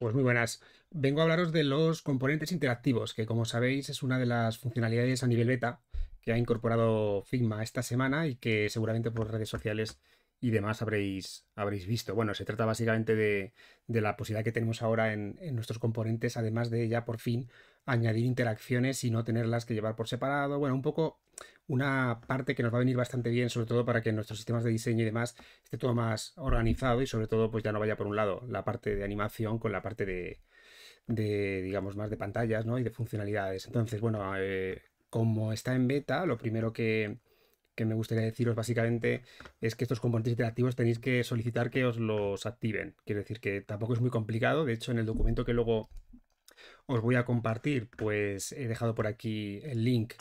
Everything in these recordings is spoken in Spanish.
Pues muy buenas. Vengo a hablaros de los componentes interactivos, que como sabéis es una de las funcionalidades a nivel beta que ha incorporado Figma esta semana y que seguramente por redes sociales y demás habréis, habréis visto. Bueno, se trata básicamente de, la posibilidad que tenemos ahora en, en, nuestros componentes, además de ya por fin añadir interacciones y no tenerlas que llevar por separado. Bueno, un poco una parte que nos va a venir bastante bien, sobre todo para que nuestros sistemas de diseño y demás esté todo más organizado y sobre todo pues ya no vaya por un lado la parte de animación con la parte de, digamos, más de pantallas ¿no? y de funcionalidades. Entonces, bueno, eh, como está en beta, lo primero que, que me gustaría deciros básicamente es que estos componentes interactivos tenéis que solicitar que os los activen. Quiero decir que tampoco es muy complicado. De hecho, en el documento que luego os voy a compartir, pues he dejado por aquí el link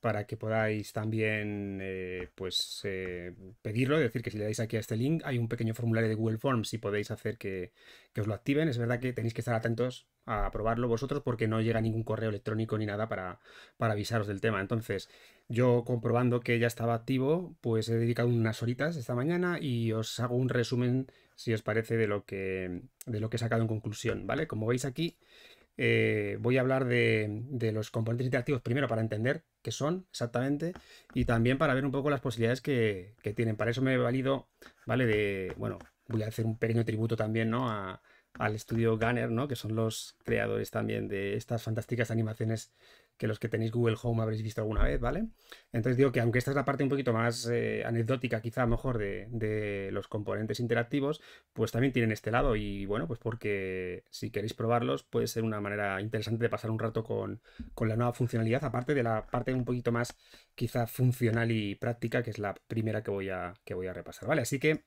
para que podáis también eh, pues eh, pedirlo, es decir, que si le dais aquí a este link hay un pequeño formulario de Google Forms y podéis hacer que, que, os lo activen. Es verdad que tenéis que estar atentos a probarlo vosotros porque no llega ningún correo electrónico ni nada para, para avisaros del tema. Entonces, yo comprobando que ya estaba activo, pues he dedicado unas horitas esta mañana y os hago un resumen, si os parece, de lo que, de lo que he sacado en conclusión, ¿vale? Como veis aquí, eh, voy a hablar de, los componentes interactivos primero para entender qué son exactamente y también para ver un poco las posibilidades que, tienen. Para eso me he valido, ¿vale? De, bueno, voy a hacer un pequeño tributo también, ¿no? al estudio Gunner, ¿no? Que son los creadores también de estas fantásticas animaciones que los que tenéis Google Home habréis visto alguna vez, ¿vale? Entonces digo que aunque esta es la parte un poquito más eh, anecdótica, quizá mejor, de, los componentes interactivos, pues también tienen este lado y bueno, pues porque si queréis probarlos puede ser una manera interesante de pasar un rato con, la nueva funcionalidad, aparte de la parte un poquito más quizá funcional y práctica, que es la primera que voy a, que voy a repasar, ¿vale? Así que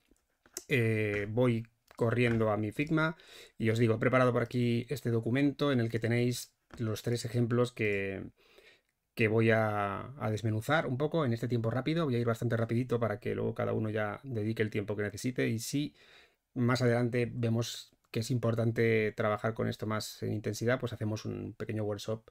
eh, voy corriendo a mi Figma y os digo, he preparado por aquí este documento en el que tenéis los tres ejemplos que, que voy a, desmenuzar un poco en este tiempo rápido. Voy a ir bastante rapidito para que luego cada uno ya dedique el tiempo que necesite y si más adelante vemos que es importante trabajar con esto más en intensidad, pues hacemos un pequeño workshop,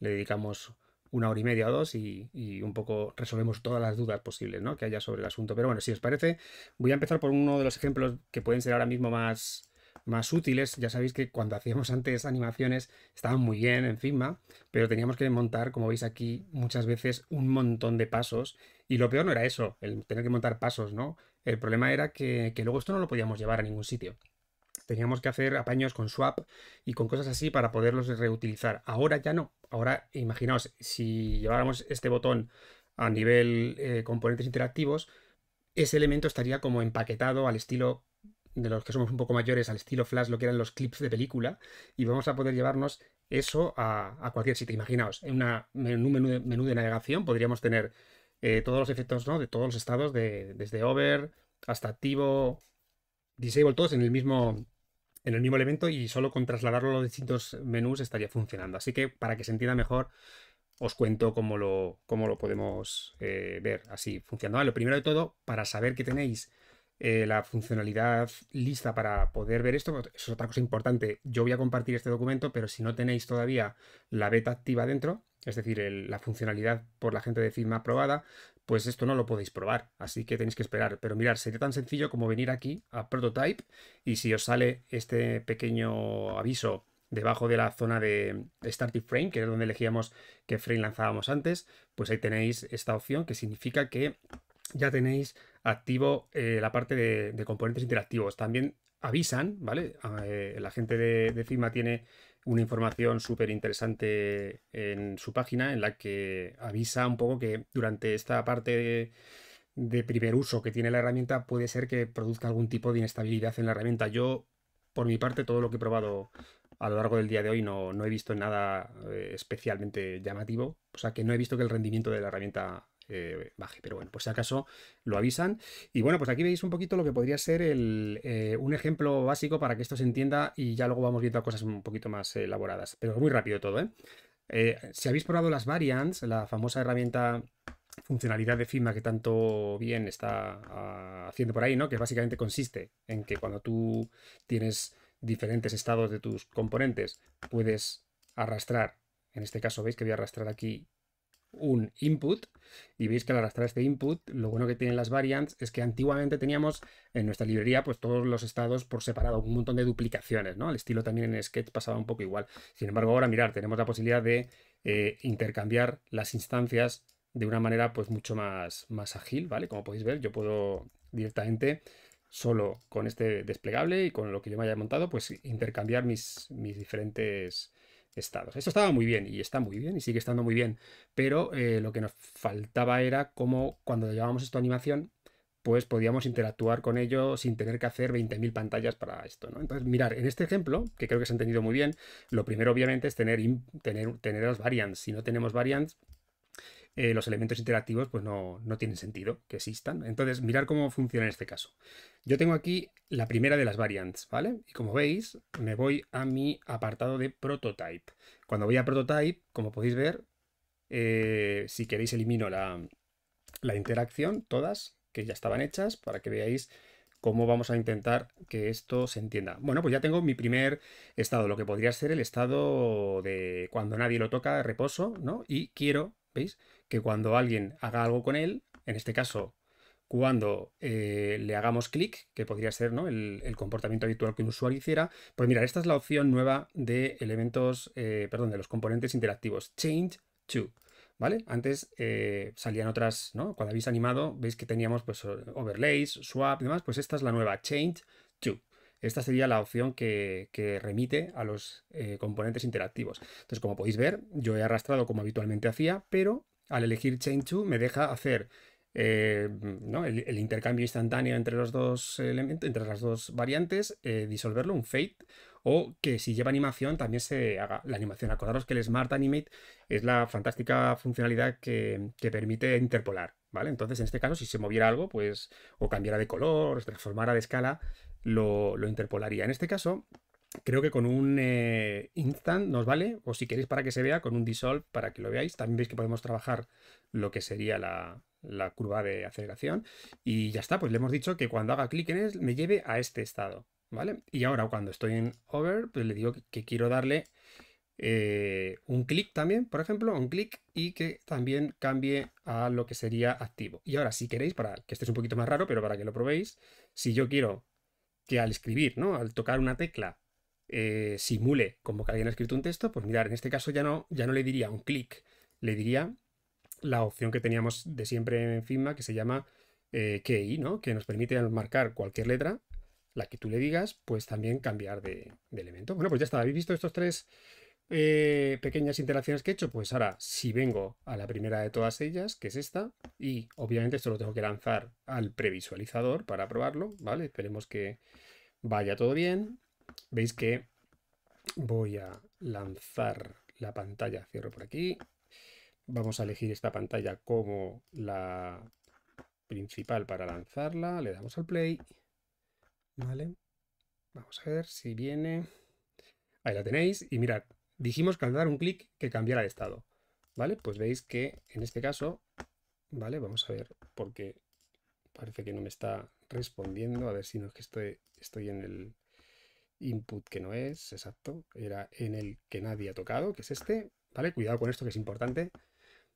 le dedicamos una hora y media o dos y, un poco resolvemos todas las dudas posibles ¿no? que haya sobre el asunto. Pero bueno, si os parece, voy a empezar por uno de los ejemplos que pueden ser ahora mismo más más útiles. Ya sabéis que cuando hacíamos antes animaciones estaban muy bien encima, pero teníamos que montar, como veis aquí, muchas veces un montón de pasos. Y lo peor no era eso, el tener que montar pasos, ¿no? El problema era que, luego esto no lo podíamos llevar a ningún sitio. Teníamos que hacer apaños con swap y con cosas así para poderlos reutilizar. Ahora ya no. Ahora imaginaos, si lleváramos este botón a nivel eh, componentes interactivos, ese elemento estaría como empaquetado al estilo de los que somos un poco mayores al estilo flash, lo que eran los clips de película, y vamos a poder llevarnos eso a, cualquier sitio. Imaginaos, en, una, un menú de, navegación podríamos tener eh, todos los efectos de todos los estados, desde over hasta activo, disable, todos en el mismo en el mismo elemento y solo con trasladarlo a los distintos menús estaría funcionando. Así que para que se entienda mejor, os cuento cómo lo, lo podemos eh, ver así funcionando. Ah, lo primero de todo, para saber que tenéis eh, la funcionalidad lista para poder ver esto. es otra cosa importante. Yo voy a compartir este documento, pero si no tenéis todavía la beta activa dentro, es decir, la funcionalidad por la gente de firma aprobada, pues esto no lo podéis probar, así que tenéis que esperar. Pero mirar, sería tan sencillo como venir aquí a Prototype y si os sale este pequeño aviso debajo de la zona de Starting Frame, que es donde elegíamos qué frame lanzábamos antes, pues ahí tenéis esta opción que significa que ya tenéis activo eh, la parte de, componentes interactivos. También avisan, ¿vale? Ah, eh, la gente de, de tiene una información súper interesante en su página en la que avisa un poco que durante esta parte de, primer uso que tiene la herramienta puede ser que produzca algún tipo de inestabilidad en la herramienta. Yo, por mi parte, todo lo que he probado a lo largo del día de hoy no, no he visto nada eh, especialmente llamativo, o sea que no he visto que el rendimiento de la herramienta eh, baje. Pero bueno, por si acaso lo avisan. Y bueno, pues aquí veis un poquito lo que podría ser el, eh, un ejemplo básico para que esto se entienda y ya luego vamos viendo cosas un poquito más eh, elaboradas. Pero muy rápido todo, si habéis probado las variants, la famosa herramienta funcionalidad de FIMA que tanto bien está ah, haciendo por ahí, ¿no? Que básicamente consiste en que cuando tú tienes diferentes estados de tus componentes, puedes arrastrar, en este caso veis que voy a arrastrar aquí un input y veis que al arrastrar este input, lo bueno que tienen las variants es que antiguamente teníamos en nuestra librería pues todos los estados por separado, un montón de duplicaciones, ¿no? El estilo también en Sketch pasaba un poco igual. Sin embargo, ahora mirar, tenemos la posibilidad de eh, intercambiar las instancias de una manera pues mucho más, más ágil, ¿vale? Como podéis ver, yo puedo directamente solo con este desplegable y con lo que yo me haya montado, pues intercambiar mis, mis diferentes estados. Esto estaba muy bien y está muy bien y sigue estando muy bien, pero eh, lo que nos faltaba era cómo cuando llevábamos esta animación, pues podíamos interactuar con ello sin tener que hacer 20.000 pantallas para esto, Entonces, mirar, en este ejemplo, que creo que se ha entendido muy bien, lo primero obviamente es tener, tener, tener las variants. Si no tenemos variants, eh, los elementos interactivos pues no, tienen sentido que existan. Entonces, mirar cómo funciona en este caso. Yo tengo aquí la primera de las variants, ¿vale? Y como veis, me voy a mi apartado de prototype. Cuando voy a prototype, como podéis ver, eh, si queréis elimino la, la interacción, todas, que ya estaban hechas, para que veáis cómo vamos a intentar que esto se entienda. Bueno, pues ya tengo mi primer estado, lo que podría ser el estado de cuando nadie lo toca, reposo, ¿no? Y quiero, ¿veis? que cuando alguien haga algo con él, en este caso, cuando eh, le hagamos clic, que podría ser el, comportamiento habitual que un usuario hiciera, pues mira, esta es la opción nueva de elementos, eh, perdón, de los componentes interactivos, change to. ¿Vale? Antes eh, salían otras, ¿no? Cuando habéis animado, veis que teníamos pues, overlays, swap y demás, pues esta es la nueva, change to. Esta sería la opción que, que remite a los componentes interactivos. Entonces, como podéis ver, yo he arrastrado como habitualmente hacía, pero al elegir Chain 2 me deja hacer eh, el, intercambio instantáneo entre los dos elementos, entre las dos variantes, eh, disolverlo, un fade, o que si lleva animación también se haga la animación. Acordaros que el Smart Animate es la fantástica funcionalidad que, permite interpolar, ¿vale? Entonces, en este caso, si se moviera algo, pues, o cambiara de color, o transformara de escala, lo, lo interpolaría. En este caso, creo que con un eh, instant nos vale, o si queréis para que se vea, con un dissolve para que lo veáis. También veis que podemos trabajar lo que sería la, curva de aceleración. Y ya está, pues le hemos dicho que cuando haga clic en él me lleve a este estado. ¿Vale? Y ahora cuando estoy en over, pues le digo que, quiero darle eh, un clic también, por ejemplo, un clic y que también cambie a lo que sería activo. Y ahora, si queréis, para que este es un poquito más raro, pero para que lo probéis, si yo quiero que al escribir, ¿no? Al tocar una tecla eh, simule como que alguien ha escrito un texto, pues mirar, en este caso ya no, ya no le diría un clic, le diría la opción que teníamos de siempre en Figma que se llama eh, key ¿no? que nos permite marcar cualquier letra, la que tú le digas, pues también cambiar de, elemento. Bueno, pues ya está, habéis visto estos tres eh, pequeñas interacciones que he hecho, pues ahora si vengo a la primera de todas ellas, que es esta, y obviamente esto lo tengo que lanzar al previsualizador para probarlo, ¿vale? Esperemos que vaya todo bien veis que voy a lanzar la pantalla, cierro por aquí. Vamos a elegir esta pantalla como la principal para lanzarla. Le damos al play. Vale. Vamos a ver si viene. Ahí la tenéis. Y mirad, dijimos que al dar un clic que cambiara de estado. ¿Vale? Pues veis que en este caso, ¿vale? Vamos a ver porque parece que no me está respondiendo. A ver si no es que estoy, estoy en el input que no es, exacto, era en el que nadie ha tocado, que es este, ¿vale? Cuidado con esto que es importante.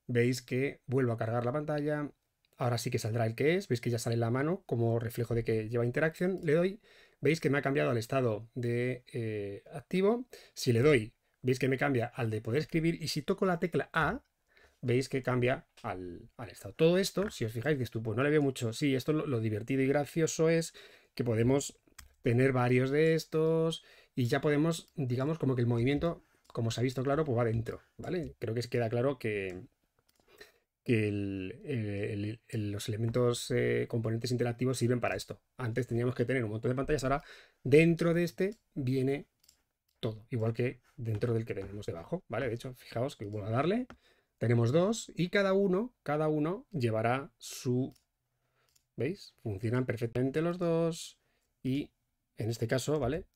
Veis que vuelvo a cargar la pantalla, ahora sí que saldrá el que es, veis que ya sale la mano como reflejo de que lleva interacción, le doy, veis que me ha cambiado al estado de eh, activo, si le doy, veis que me cambia al de poder escribir y si toco la tecla A, veis que cambia al, estado. Todo esto, si os fijáis, que esto, pues no le veo mucho, sí, esto lo divertido y gracioso es que podemos tener varios de estos y ya podemos, digamos, como que el movimiento, como se ha visto claro, pues va dentro, ¿vale? Creo que queda claro que, que los elementos eh, componentes interactivos sirven para esto. Antes teníamos que tener un montón de pantallas, ahora dentro de este viene todo, igual que dentro del que tenemos debajo, ¿vale? De hecho, fijaos que vuelvo a darle, tenemos dos y cada uno, cada uno llevará su, ¿veis? Funcionan perfectamente los dos y en este caso, ¿vale?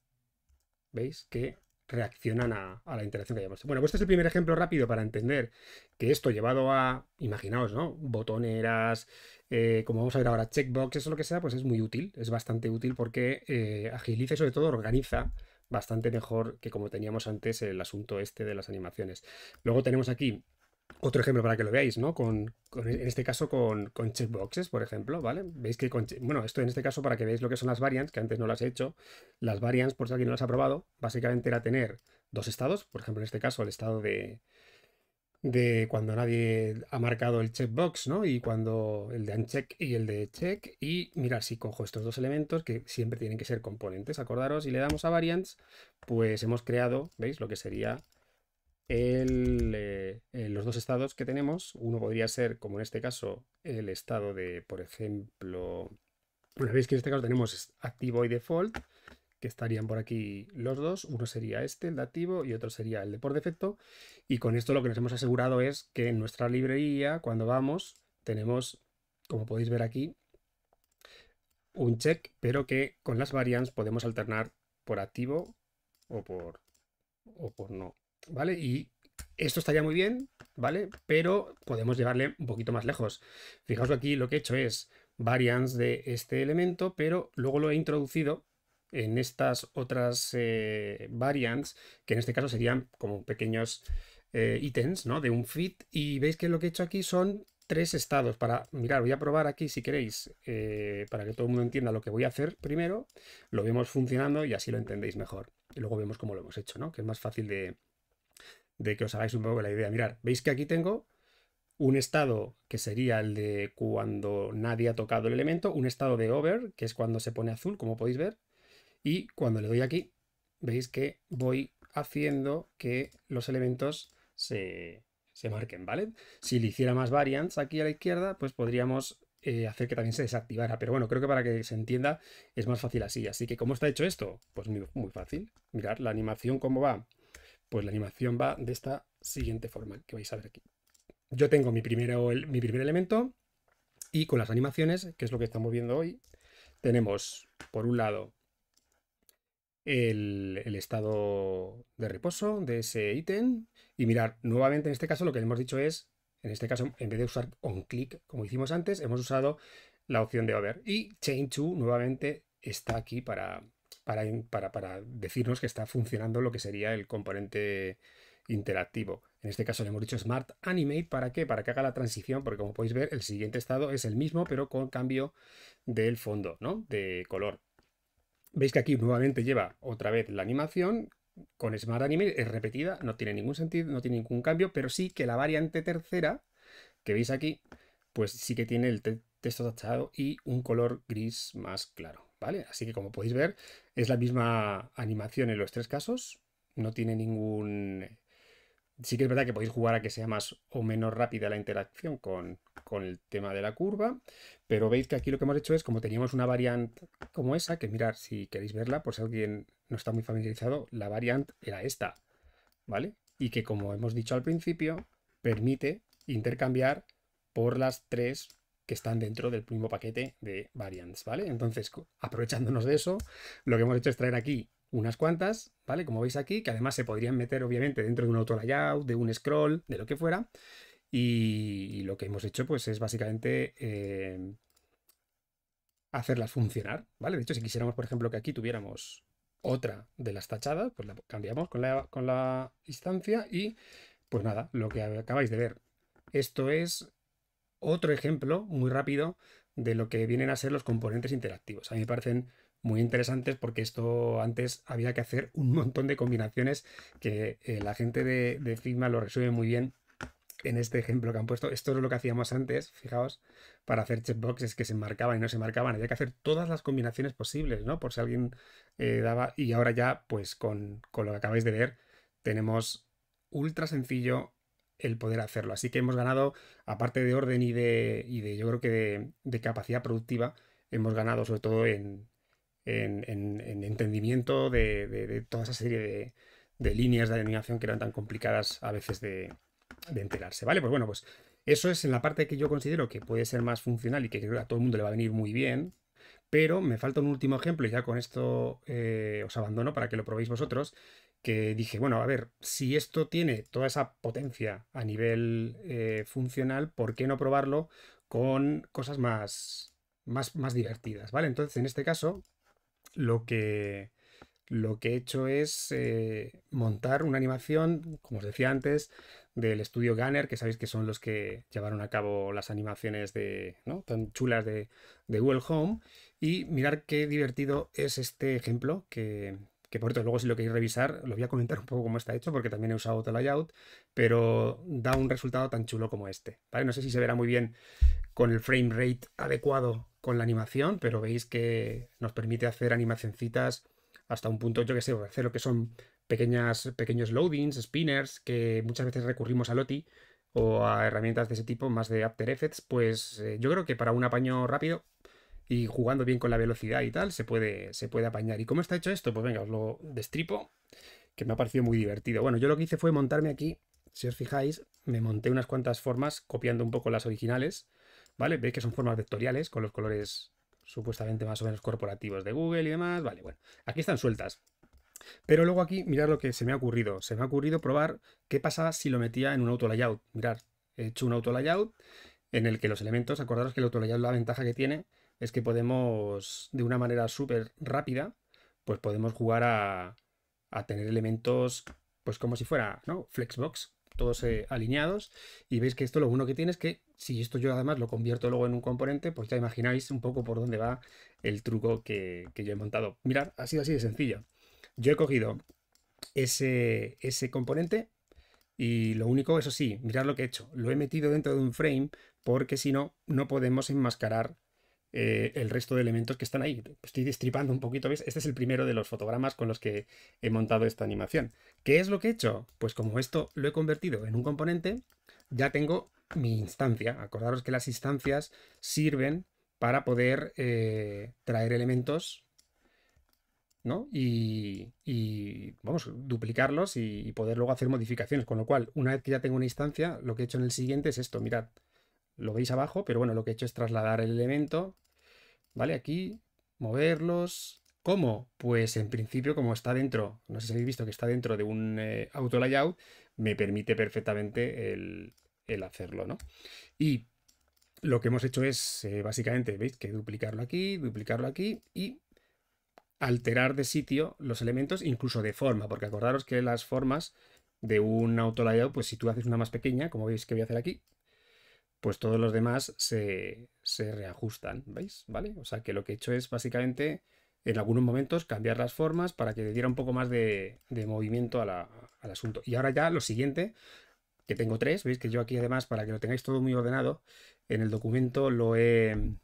¿Veis? Que reaccionan a, la interacción que hayamos Bueno, pues este es el primer ejemplo rápido para entender que esto llevado a, imaginaos, ¿no? Botoneras, eh, como vamos a ver ahora, checkbox, o lo que sea, pues es muy útil, es bastante útil porque eh, agiliza y sobre todo organiza bastante mejor que como teníamos antes el asunto este de las animaciones. Luego tenemos aquí otro ejemplo para que lo veáis, ¿no? en este caso con, con, checkboxes, por ejemplo, ¿vale? Veis que con... Bueno, esto en este caso para que veáis lo que son las variants, que antes no las he hecho. Las variants, por si alguien no las ha probado, básicamente era tener dos estados, por ejemplo, en este caso el estado de, de cuando nadie ha marcado el checkbox, ¿no? Y cuando el de uncheck y el de check. Y mira si cojo estos dos elementos que siempre tienen que ser componentes, acordaros, y le damos a variants, pues hemos creado, ¿veis? Lo que sería eh, eh, los dos estados que tenemos. Uno podría ser, como en este caso, el estado de, por ejemplo, una vez que en este caso tenemos activo y default, que estarían por aquí los dos. Uno sería este, el de activo, y otro sería el de por defecto. Y con esto lo que nos hemos asegurado es que en nuestra librería, cuando vamos, tenemos, como podéis ver aquí, un check, pero que con las variants podemos alternar por activo o por, o por no. ¿vale? Y esto estaría muy bien, ¿vale? Pero podemos llevarle un poquito más lejos. Fijaos aquí lo que he hecho es variants de este elemento, pero luego lo he introducido en estas otras eh, variants, que en este caso serían como pequeños eh, ítems ¿no? de un fit. Y veis que lo que he hecho aquí son tres estados para mirar voy a probar aquí si queréis eh, para que todo el mundo entienda lo que voy a hacer primero lo vemos funcionando y así lo entendéis mejor y luego vemos cómo lo hemos hecho no que es más fácil de, de que os hagáis un poco la idea. Mirad, veis que aquí tengo un estado que sería el de cuando nadie ha tocado el elemento, un estado de over, que es cuando se pone azul, como podéis ver, y cuando le doy aquí, veis que voy haciendo que los elementos se, se marquen, ¿vale? Si le hiciera más variants aquí a la izquierda, pues podríamos eh, hacer que también se desactivara. Pero bueno, creo que para que se entienda es más fácil así. Así que, ¿cómo está hecho esto? Pues muy, muy fácil. Mirad la animación cómo va pues la animación va de esta siguiente forma que vais a ver aquí. Yo tengo mi, primer elemento y con las animaciones, que es lo que estamos viendo hoy, tenemos por un lado el, estado de reposo de ese ítem y mirar nuevamente en este caso lo que hemos dicho es, en este caso en vez de usar click como hicimos antes, hemos usado la opción de over y change to nuevamente está aquí para, para, decirnos que está funcionando lo que sería el componente interactivo. En este caso le hemos dicho Smart Animate, ¿para qué? Para que haga la transición, porque como podéis ver, el siguiente estado es el mismo, pero con cambio del fondo, ¿no? De color. Veis que aquí nuevamente lleva otra vez la animación, con Smart Animate es repetida, no tiene ningún sentido, no tiene ningún cambio, pero sí que la variante tercera, que veis aquí, pues sí que tiene el texto tachado y un color gris más claro. ¿vale? Así que como podéis ver, es la misma animación en los tres casos, no tiene ningún... Sí que es verdad que podéis jugar a que sea más o menos rápida la interacción con, con el tema de la curva, pero veis que aquí lo que hemos hecho es, como teníamos una variante como esa, que mirar si queréis verla, por si alguien no está muy familiarizado, la variante era esta, ¿vale? Y que como hemos dicho al principio, permite intercambiar por las tres que están dentro del mismo paquete de variants, ¿vale? Entonces, aprovechándonos de eso, lo que hemos hecho es traer aquí unas cuantas, ¿vale? Como veis aquí, que además se podrían meter obviamente dentro de un auto layout, de un scroll, de lo que fuera. Y, lo que hemos hecho pues es básicamente eh, hacerlas funcionar, ¿vale? De hecho, si quisiéramos, por ejemplo, que aquí tuviéramos otra de las tachadas, pues la cambiamos con con la instancia y pues nada, lo que acabáis de ver. Esto es otro ejemplo muy rápido de lo que vienen a ser los componentes interactivos. A mí me parecen muy interesantes porque esto antes había que hacer un montón de combinaciones que eh, la gente de, de Figma lo resuelve muy bien en este ejemplo que han puesto. Esto es lo que hacíamos antes, fijaos, para hacer checkboxes que se marcaban y no se marcaban. Había que hacer todas las combinaciones posibles, ¿no? Por si alguien eh, daba... Y ahora ya, pues con, con lo que acabáis de ver, tenemos ultra sencillo el poder hacerlo. Así que hemos ganado, aparte de orden y de, y de yo creo que de, capacidad productiva, hemos ganado sobre todo en, en, entendimiento de, de, toda esa serie de, de, líneas de denominación que eran tan complicadas a veces de, enterarse, ¿vale? Pues bueno, pues eso es en la parte que yo considero que puede ser más funcional y que creo que a todo el mundo le va a venir muy bien, pero me falta un último ejemplo y ya con esto eh, os abandono para que lo probéis vosotros, que dije, bueno, a ver, si esto tiene toda esa potencia a nivel eh, funcional, ¿por qué no probarlo con cosas más, más, divertidas? ¿Vale? Entonces, en este caso, lo que, lo que he hecho es eh, montar una animación, como os decía antes, del estudio Gunner, que sabéis que son los que llevaron a cabo las animaciones de, tan chulas de, de Google Home. Y mirar qué divertido es este ejemplo que, que por cierto, luego si lo queréis revisar, lo voy a comentar un poco cómo está hecho, porque también he usado otro layout, pero da un resultado tan chulo como este. ¿vale? No sé si se verá muy bien con el frame rate adecuado con la animación, pero veis que nos permite hacer animacioncitas hasta un punto, yo que sé, hacer lo que son pequeñas, pequeños loadings, spinners, que muchas veces recurrimos a Loti o a herramientas de ese tipo, más de After Effects, pues eh, yo creo que para un apaño rápido y jugando bien con la velocidad y tal, se puede, se puede apañar. ¿Y cómo está hecho esto? Pues venga, os lo destripo, que me ha parecido muy divertido. Bueno, yo lo que hice fue montarme aquí, si os fijáis, me monté unas cuantas formas copiando un poco las originales, ¿vale? Veis que son formas vectoriales con los colores supuestamente más o menos corporativos de Google y demás, vale, bueno, aquí están sueltas. Pero luego aquí, mirad lo que se me ha ocurrido. Se me ha ocurrido probar qué pasaba si lo metía en un auto layout. Mirad, he hecho un auto layout en el que los elementos, acordaros que el auto layout la ventaja que tiene es que podemos, de una manera súper rápida, pues podemos jugar a, tener elementos, pues como si fuera, ¿no? Flexbox, todos eh, alineados. Y veis que esto lo bueno que tiene es que si esto yo además lo convierto luego en un componente, pues ya imagináis un poco por dónde va el truco que, yo he montado. Mirad, ha sido así de sencillo. Yo he cogido ese, ese componente y lo único, eso sí, mirad lo que he hecho. Lo he metido dentro de un frame porque si no, no podemos enmascarar eh, el resto de elementos que están ahí. Estoy destripando un poquito, ¿ves? Este es el primero de los fotogramas con los que he montado esta animación. ¿Qué es lo que he hecho? Pues como esto lo he convertido en un componente, ya tengo mi instancia. Acordaros que las instancias sirven para poder eh, traer elementos ¿no? Y, y, vamos, duplicarlos y, poder luego hacer modificaciones. Con lo cual, una vez que ya tengo una instancia, lo que he hecho en el siguiente es esto, mirad lo veis abajo, pero bueno, lo que he hecho es trasladar el elemento, ¿vale? Aquí, moverlos. ¿Cómo? Pues en principio, como está dentro, no sé si habéis visto que está dentro de un eh, auto layout, me permite perfectamente el, hacerlo, ¿no? Y lo que hemos hecho es, eh, básicamente, veis que duplicarlo aquí, duplicarlo aquí y alterar de sitio los elementos, incluso de forma, porque acordaros que las formas de un auto layout, pues si tú haces una más pequeña, como veis que voy a hacer aquí, pues todos los demás se, reajustan, ¿veis? ¿Vale? O sea que lo que he hecho es básicamente en algunos momentos cambiar las formas para que le diera un poco más de, movimiento al asunto. Y ahora ya lo siguiente, que tengo tres, veis que yo aquí además, para que lo tengáis todo muy ordenado, en el documento lo he,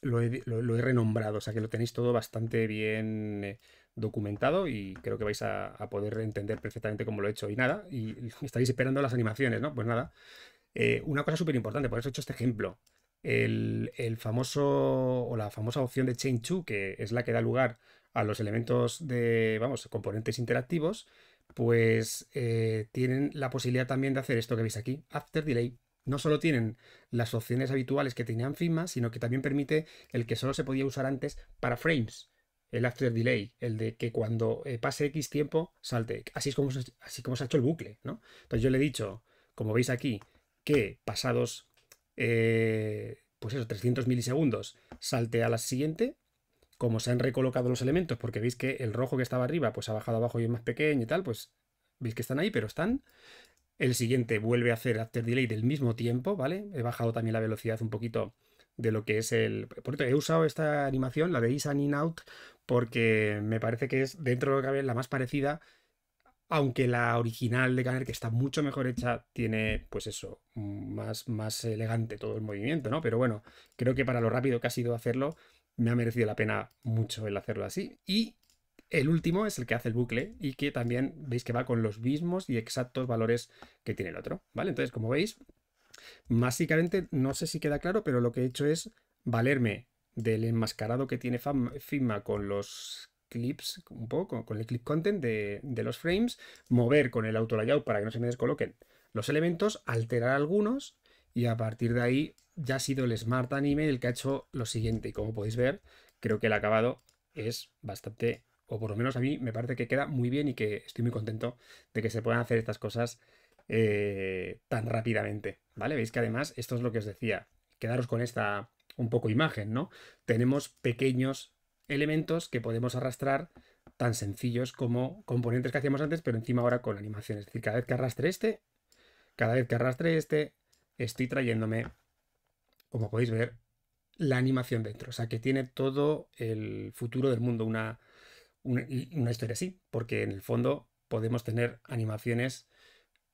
lo he, renombrado, o sea que lo tenéis todo bastante bien eh, documentado y creo que vais a, poder entender perfectamente cómo lo he hecho. Y nada, y estáis esperando las animaciones, ¿no? Pues nada, eh, una cosa súper importante, por eso he hecho este ejemplo. El, famoso o la famosa opción de Chain 2, que es la que da lugar a los elementos de, vamos, componentes interactivos, pues eh, tienen la posibilidad también de hacer esto que veis aquí, After Delay. No solo tienen las opciones habituales que tenían Figma sino que también permite el que solo se podía usar antes para frames el after delay, el de que cuando eh, pase X tiempo salte. Así es como se, así como se ha hecho el bucle, ¿no? Entonces yo le he dicho, como veis aquí, que pasados eh, pues 300 milisegundos salte a la siguiente, como se han recolocado los elementos, porque veis que el rojo que estaba arriba pues ha bajado abajo y es más pequeño y tal, pues veis que están ahí, pero están. El siguiente vuelve a hacer after delay del mismo tiempo, ¿vale? He bajado también la velocidad un poquito de lo que es el... Por cierto, he usado esta animación, la de Is In Out, porque me parece que es dentro de lo que la más parecida aunque la original de Caner, que está mucho mejor hecha, tiene, pues eso, mm, más, más elegante todo el movimiento, ¿no? Pero bueno, creo que para lo rápido que ha sido hacerlo, me ha merecido la pena mucho el hacerlo así. Y el último es el que hace el bucle y que también veis que va con los mismos y exactos valores que tiene el otro, ¿vale? Entonces, como veis, básicamente, no sé si queda claro, pero lo que he hecho es valerme del enmascarado que tiene Figma con los clips, un poco, con el clip content de, los frames, mover con el auto layout para que no se me descoloquen los elementos, alterar algunos y a partir de ahí ya ha sido el Smart Anime el que ha hecho lo siguiente. Y como podéis ver, creo que el acabado es bastante, o por lo menos a mí me parece que queda muy bien y que estoy muy contento de que se puedan hacer estas cosas eh, tan rápidamente. ¿Vale? Veis que además esto es lo que os decía. Quedaros con esta un poco imagen, ¿no? Tenemos pequeños elementos que podemos arrastrar tan sencillos como componentes que hacíamos antes, pero encima ahora con animaciones. Es decir, cada vez que arrastre este, cada vez que arrastre este, estoy trayéndome, como podéis ver, la animación dentro. O sea, que tiene todo el futuro del mundo una, una, una historia así, porque en el fondo podemos tener animaciones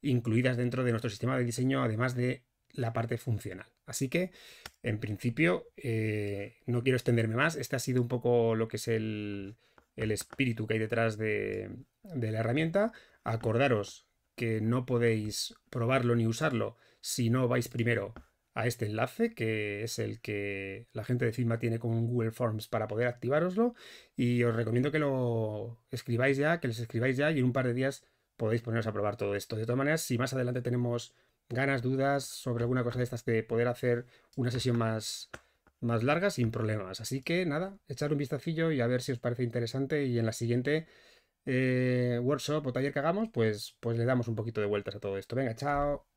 incluidas dentro de nuestro sistema de diseño, además de la parte funcional. Así que en principio, eh, no quiero extenderme más. Este ha sido un poco lo que es el, espíritu que hay detrás de, la herramienta. Acordaros que no podéis probarlo ni usarlo si no vais primero a este enlace, que es el que la gente de Figma tiene con Google Forms para poder activároslo. Y os recomiendo que lo escribáis ya, que les escribáis ya y en un par de días podéis poneros a probar todo esto. De todas maneras, si más adelante tenemos ganas, dudas sobre alguna cosa de estas de poder hacer una sesión más, más larga sin problemas. Así que nada, echar un vistacillo y a ver si os parece interesante y en la siguiente eh, workshop o taller que hagamos, pues, pues le damos un poquito de vueltas a todo esto. Venga, chao.